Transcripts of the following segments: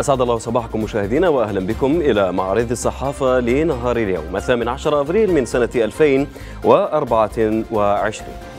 أسعد الله صباحكم مشاهدينا وأهلا بكم إلى معرض الصحافة لنهار اليوم الثامن عشر أبريل من سنة 2024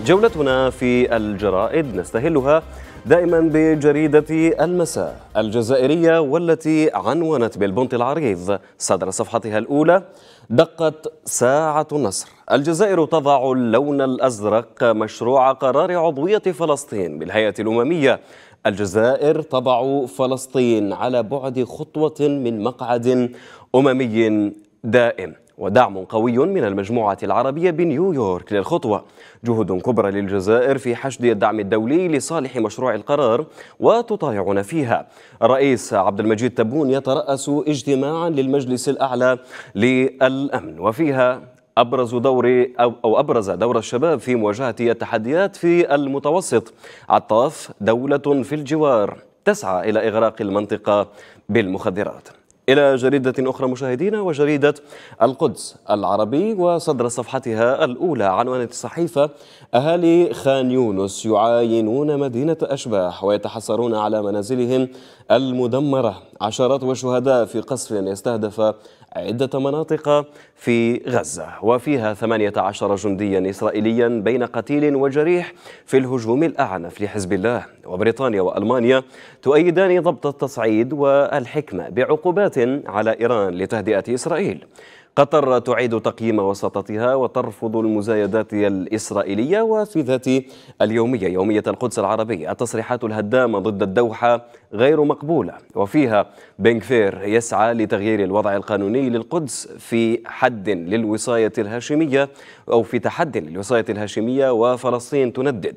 جولتنا في الجرائد نستهلها دائما بجريدة المساء الجزائرية والتي عنونت بالبنط العريض صدر صفحتها الأولى دقت ساعة النصر الجزائر تضع اللون الأزرق مشروع قرار عضوية فلسطين بالهيئة الأممية الجزائر تضع فلسطين على بعد خطوة من مقعد أممي دائم ودعم قوي من المجموعة العربية بنيويورك للخطوة جهد كبرى للجزائر في حشد الدعم الدولي لصالح مشروع القرار وتطالعون فيها الرئيس عبد المجيد تبون يترأس اجتماعا للمجلس الأعلى للأمن وفيها أبرز دور أو, أو أبرز دور الشباب في مواجهة التحديات في المتوسط عطاف دولة في الجوار تسعى إلى إغراق المنطقة بالمخدرات إلى جريدة أخرى مشاهدينا وجريدة القدس العربي وصدر صفحتها الأولى عنوانة الصحيفة أهالي خان يونس يعاينون مدينة أشباح ويتحسرون على منازلهم المدمرة عشرات وشهداء في قصف استهدف عدة مناطق في غزة وفيها 18 جنديا إسرائيليا بين قتيل وجريح في الهجوم الأعنف لحزب الله وبريطانيا وألمانيا تؤيدان ضبط التصعيد والحكمة بعقوبات على إيران لتهدئة إسرائيل قطر تعيد تقييم وساطتها وترفض المزايدات الإسرائيلية وفي ذات اليومية يومية القدس العربية التصريحات الهدامة ضد الدوحة غير مقبولة وفيها بنكفير يسعى لتغيير الوضع القانوني للقدس في حد للوصاية الهاشمية أو في تحد للوصاية الهاشمية وفلسطين تندد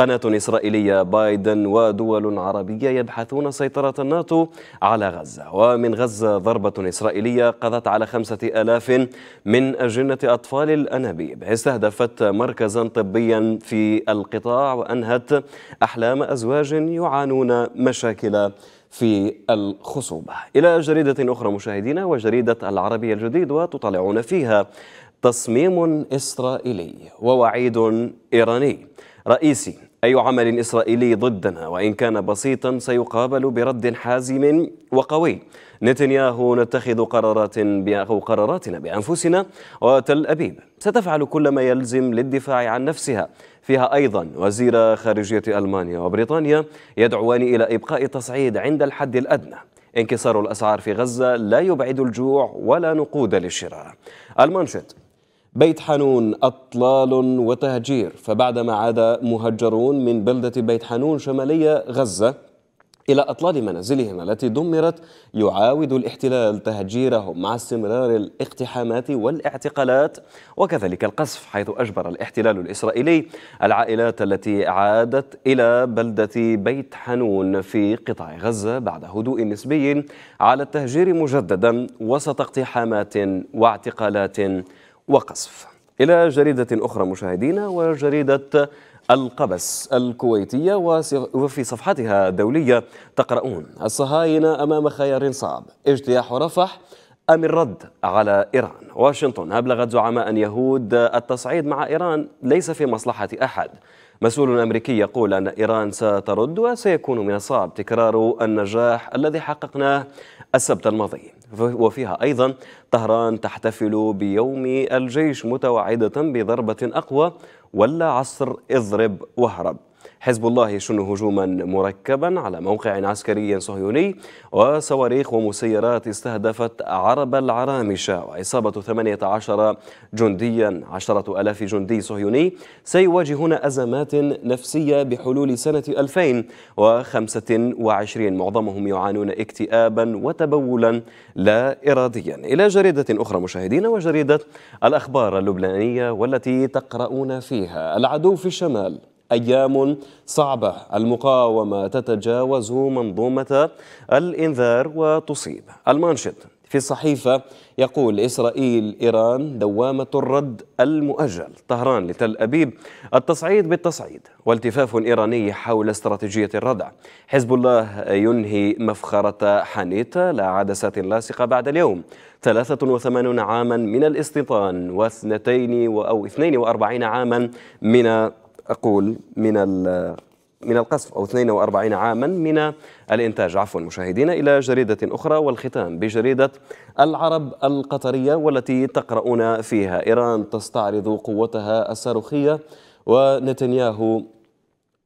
قناة إسرائيلية بايدن ودول عربية يبحثون سيطرة الناتو على غزة ومن غزة ضربة إسرائيلية قضت على خمسة ألاف من أجنة أطفال الأنابيب استهدفت مركزا طبيا في القطاع وأنهت أحلام أزواج يعانون مشاكل في الخصوبة إلى جريدة أخرى مشاهدينا وجريدة العربية الجديد وتطلعون فيها تصميم إسرائيلي ووعيد إيراني رئيسي أي عمل إسرائيلي ضدنا وإن كان بسيطا سيقابل برد حازم وقوي نتنياهو نتخذ قرارات أو قراراتنا بأنفسنا وتل أبيب ستفعل كل ما يلزم للدفاع عن نفسها فيها أيضا وزير خارجية ألمانيا وبريطانيا يدعوان إلى إبقاء تصعيد عند الحد الأدنى انكسار الأسعار في غزة لا يبعد الجوع ولا نقود للشراء المانشيت بيت حانون أطلال وتهجير فبعدما عاد مهجرون من بلدة بيت حانون شمالية غزة إلى أطلال منازلهم التي دمرت يعاود الاحتلال تهجيرهم مع استمرار الاقتحامات والاعتقالات وكذلك القصف حيث أجبر الاحتلال الإسرائيلي العائلات التي عادت إلى بلدة بيت حنون في قطاع غزة بعد هدوء نسبي على التهجير مجددا وسط اقتحامات واعتقالات وقصف إلى جريدة أخرى مشاهدينا وجريدة القبس الكويتية وفي صفحتها دولية تقرؤون الصهاينة أمام خيار صعب اجتياح رفح أم الرد على إيران واشنطن أبلغت زعماء يهود التصعيد مع إيران ليس في مصلحة أحد مسؤول أمريكي يقول أن إيران سترد وسيكون من الصعب تكرار النجاح الذي حققناه السبت الماضي وفيها أيضا طهران تحتفل بيوم الجيش متوعدة بضربة أقوى ولا عصر اضرب واهرب حزب الله يشن هجوما مركبا على موقع عسكري صهيوني وصواريخ ومسيرات استهدفت عرب العرامشة وإصابة 18 جنديا عشرة ألاف جندي صهيوني سيواجهون أزمات نفسية بحلول سنة 2025 معظمهم يعانون اكتئابا وتبولا لا إراديا إلى جريدة أخرى مشاهدين وجريدة الأخبار اللبنانية والتي تقرؤون فيها العدو في الشمال أيام صعبة المقاومة تتجاوز منظومة الإنذار وتصيب المنشط في الصحيفة يقول إسرائيل إيران دوامة الرد المؤجل طهران لتل أبيب التصعيد بالتصعيد والتفاف إيراني حول استراتيجية الردع حزب الله ينهي مفخرة حنيتا لا عدسة لاصقة بعد اليوم 83 عاما من الاستيطان واثنتين أو 42 عاما من أقول من من القصف أو 42 عاما من الإنتاج عفوا مشاهدينا إلى جريدة أخرى والختام بجريدة العرب القطرية والتي تقرؤون فيها إيران تستعرض قوتها الصاروخية ونتنياهو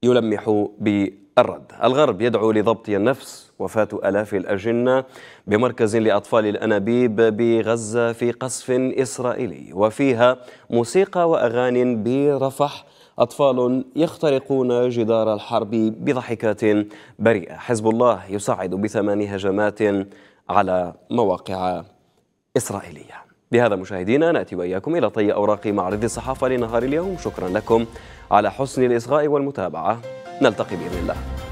يلمح بالرد الغرب يدعو لضبط النفس وفاة ألاف الأجنة بمركز لأطفال الأنابيب بغزة في قصف إسرائيلي وفيها موسيقى وأغاني برفح أطفال يخترقون جدار الحرب بضحكات بريئة حزب الله يصعد بثمان هجمات على مواقع إسرائيلية بهذا مشاهدينا نأتي وإياكم إلى طي أوراق معرض الصحافة لنهار اليوم شكرا لكم على حسن الإصغاء والمتابعة نلتقي بإذن الله